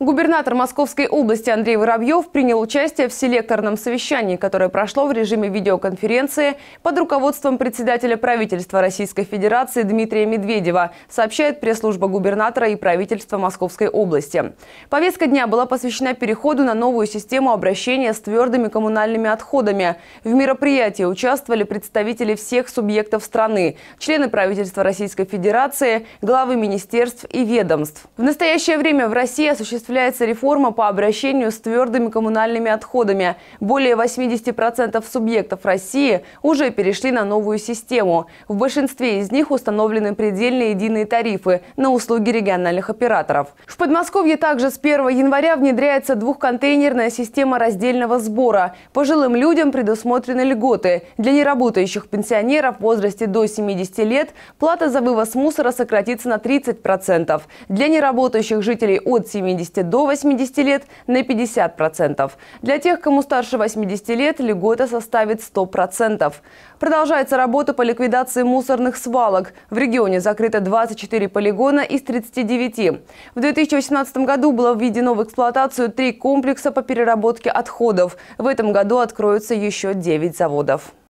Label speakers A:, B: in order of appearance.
A: Губернатор Московской области Андрей Воробьев принял участие в селекторном совещании, которое прошло в режиме видеоконференции под руководством председателя правительства Российской Федерации Дмитрия Медведева, сообщает пресс-служба губернатора и правительства Московской области. Повестка дня была посвящена переходу на новую систему обращения с твердыми коммунальными отходами. В мероприятии участвовали представители всех субъектов страны, члены правительства Российской Федерации, главы министерств и ведомств. В настоящее время в России осуществляется осуществляется реформа по обращению с твердыми коммунальными отходами. Более 80% субъектов России уже перешли на новую систему. В большинстве из них установлены предельные единые тарифы на услуги региональных операторов. В Подмосковье также с 1 января внедряется двухконтейнерная система раздельного сбора. Пожилым людям предусмотрены льготы. Для неработающих пенсионеров в возрасте до 70 лет плата за вывоз мусора сократится на 30%. Для неработающих жителей от 70 возрасте до 80 лет на 50%. Для тех, кому старше 80 лет, льгота составит 100%. Продолжается работа по ликвидации мусорных свалок. В регионе закрыто 24 полигона из 39. В 2018 году было введено в эксплуатацию три комплекса по переработке отходов. В этом году откроются еще 9 заводов.